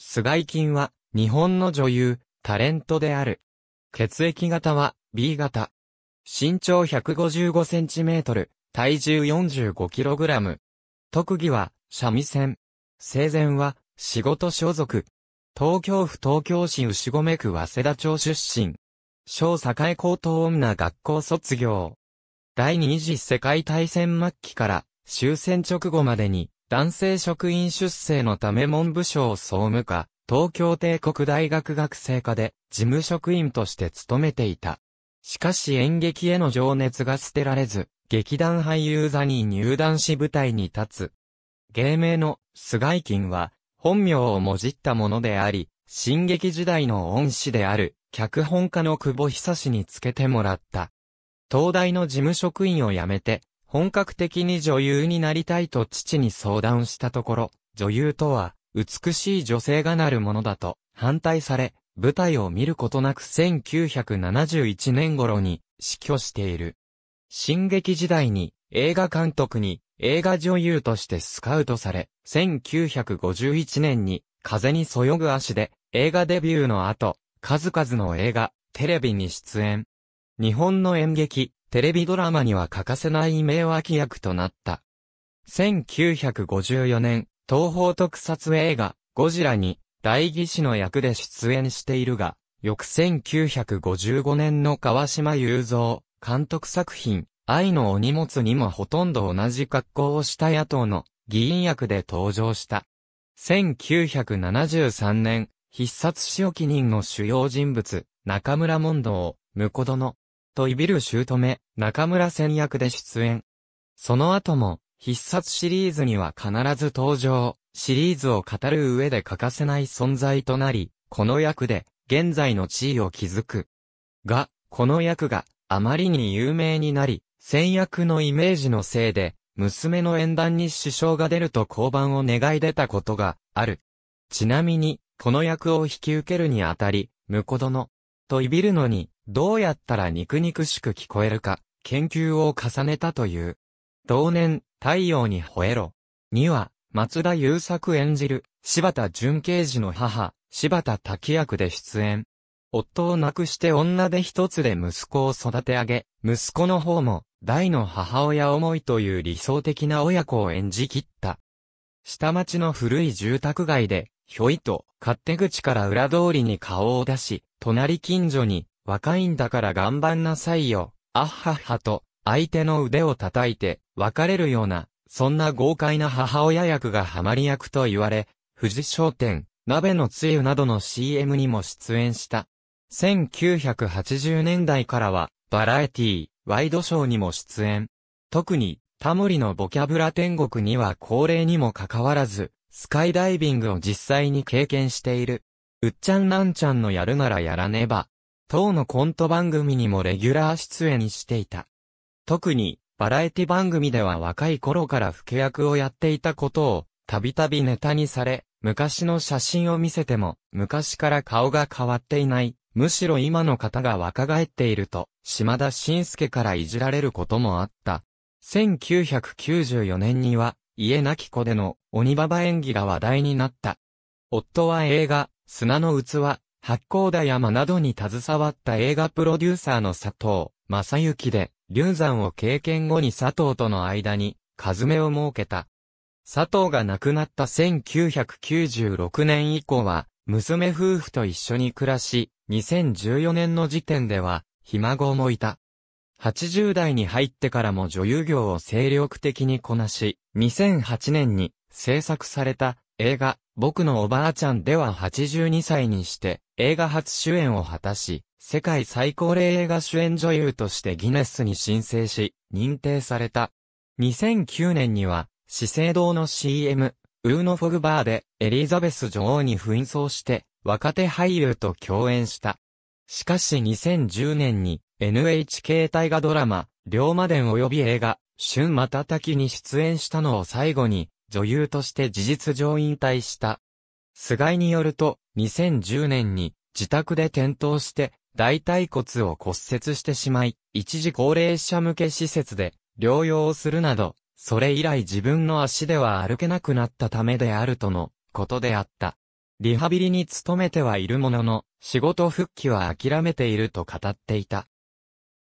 菅井金は、日本の女優、タレントである。血液型は、B 型。身長1 5 5トル、体重4 5ラム。特技は、三味線。生前は、仕事所属。東京府東京市牛込区早稲田町出身。小栄高等女学校卒業。第二次世界大戦末期から終戦直後までに男性職員出生のため文部省総務課、東京帝国大学学生課で事務職員として勤めていた。しかし演劇への情熱が捨てられず、劇団俳優座に入団し舞台に立つ。芸名の菅井金は本名をもじったものであり、新劇時代の恩師である脚本家の久保久志につけてもらった。東大の事務職員を辞めて、本格的に女優になりたいと父に相談したところ、女優とは、美しい女性がなるものだと、反対され、舞台を見ることなく1971年頃に死去している。進撃時代に映画監督に映画女優としてスカウトされ、1951年に風にそよぐ足で映画デビューの後、数々の映画、テレビに出演。日本の演劇、テレビドラマには欠かせない名脇役となった。1954年、東方特撮映画、ゴジラに、大義士の役で出演しているが、翌1955年の川島雄三、監督作品、愛のお荷物にもほとんど同じ格好をした野党の議員役で登場した。1973年、必殺仕置人の主要人物、中村問答、婿殿、とイビル姑、中村戦役で出演。その後も、必殺シリーズには必ず登場、シリーズを語る上で欠かせない存在となり、この役で、現在の地位を築く。が、この役が、あまりに有名になり、戦役のイメージのせいで、娘の縁談に支障が出ると交番を願い出たことがある。ちなみに、この役を引き受けるにあたり、婿殿、といびるのに、どうやったら肉肉しく聞こえるか、研究を重ねたという。同年、太陽に吠えろ。には、松田優作演じる、柴田純刑事の母、柴田滝役で出演。夫を亡くして女で一つで息子を育て上げ、息子の方も、大の母親思いという理想的な親子を演じ切った。下町の古い住宅街で、ひょいと、勝手口から裏通りに顔を出し、隣近所に、若いんだから頑張んなさいよ、あっはっはと、相手の腕を叩いて、別れるような、そんな豪快な母親役がハマり役と言われ、富士商店、鍋のつゆなどの CM にも出演した。1980年代からは、バラエティー、ワイドショーにも出演。特に、タモリのボキャブラ天国には恒例にもかかわらず、スカイダイビングを実際に経験している。うっちゃんなんちゃんのやるならやらねば、当のコント番組にもレギュラー出演していた。特に、バラエティ番組では若い頃から不け役をやっていたことを、たびたびネタにされ、昔の写真を見せても、昔から顔が変わっていない、むしろ今の方が若返っていると、島田晋介からいじられることもあった。1994年には、家なき子での鬼ババ演技が話題になった。夫は映画、砂の器、八甲田山などに携わった映画プロデューサーの佐藤正幸で、流産を経験後に佐藤との間に、数目を設けた。佐藤が亡くなった1996年以降は、娘夫婦と一緒に暮らし、2014年の時点では、ひ孫もいた。80代に入ってからも女優業を精力的にこなし、2008年に制作された映画、僕のおばあちゃんでは82歳にして、映画初主演を果たし、世界最高齢映画主演女優としてギネスに申請し、認定された。2009年には、資生堂の CM、ウーノ・フォグバーで、エリザベス女王に扮装して、若手俳優と共演した。しかし2010年に、NHK 大河ドラマ、龍馬伝及び映画、春瞬きに出演したのを最後に、女優として事実上引退した。菅井によると、2010年に自宅で転倒して大腿骨を骨折してしまい、一時高齢者向け施設で療養をするなど、それ以来自分の足では歩けなくなったためであるとのことであった。リハビリに努めてはいるものの、仕事復帰は諦めていると語っていた。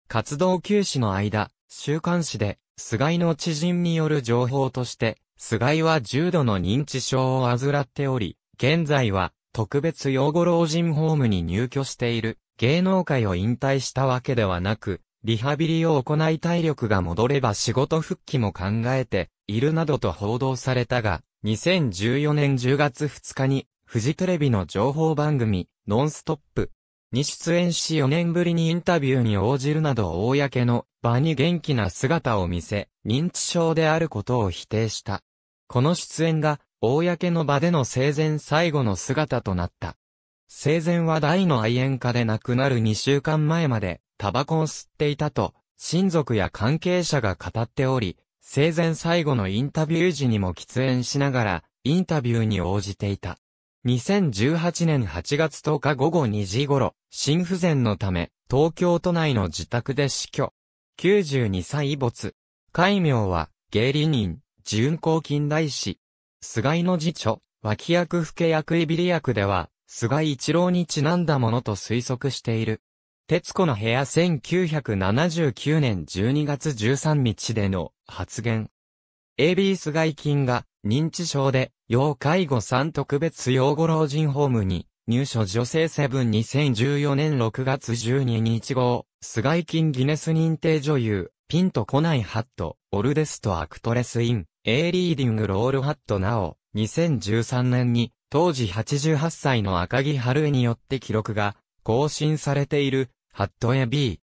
活動休止の間、週刊誌で、菅井の知人による情報として、菅井は重度の認知症を患っており、現在は特別養護老人ホームに入居している。芸能界を引退したわけではなく、リハビリを行い体力が戻れば仕事復帰も考えているなどと報道されたが、2014年10月2日に、フジテレビの情報番組、ノンストップに出演し4年ぶりにインタビューに応じるなど公の場に元気な姿を見せ、認知症であることを否定した。この出演が、公の場での生前最後の姿となった。生前は大の愛煙家で亡くなる2週間前まで、タバコを吸っていたと、親族や関係者が語っており、生前最後のインタビュー時にも喫煙しながら、インタビューに応じていた。2018年8月10日午後2時頃、心不全のため、東京都内の自宅で死去。92歳没。戒名は、芸理人。運公近代史。菅井の辞書、脇役不け役いびり役では、菅井一郎にちなんだものと推測している。徹子の部屋1979年12月13日での発言。AB 菅井金が認知症で要介護3特別養護老人ホームに入所女性セブン2014年6月12日号、菅井金ギネス認定女優、ピンとこないハット、オルデストアクトレスイン、A リーディングロールハットなお、2013年に、当時88歳の赤木春江によって記録が更新されている、ハットへ B。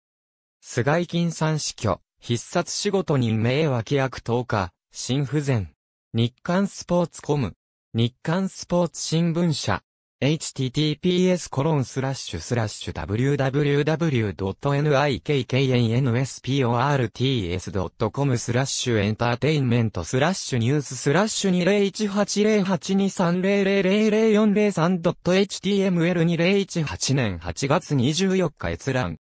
菅井金さん死去、必殺仕事人名脇役10日、心不全。日刊スポーツコム。日刊スポーツ新聞社。h t t p s w w w n i k k a n s p o r t c o m スラッシュエンターテインメントスラッシュニューススラッシュ 20180823000403.html2018 年8月24日閲覧。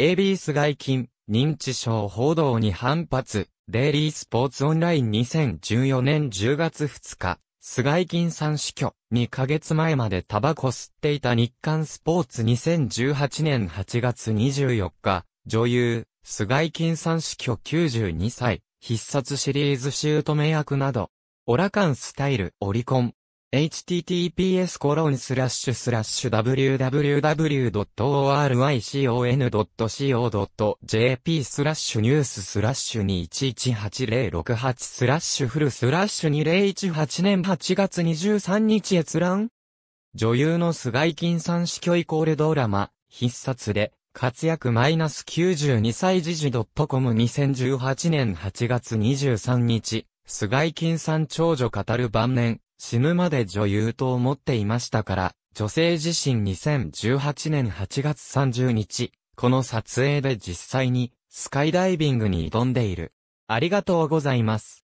abs 外勤、認知症報道に反発、デイリースポーツオンライン2014年10月2日。菅井金さん死去、2ヶ月前までタバコ吸っていた日刊スポーツ2018年8月24日、女優、菅井金さん死去92歳、必殺シリーズシュー迷役など、オラカンスタイル、オリコン、https://www.oricon.co.jp スラッシュニューススラッシュ2118068スラッシュフルスラッシュ2018年8月23日閲覧女優の菅井金さん死去イコールドラマ、必殺で、活躍マイナス92歳時事 .com2018 年8月23日、菅井金さん長女語る晩年。死ぬまで女優と思っていましたから、女性自身2018年8月30日、この撮影で実際にスカイダイビングに挑んでいる。ありがとうございます。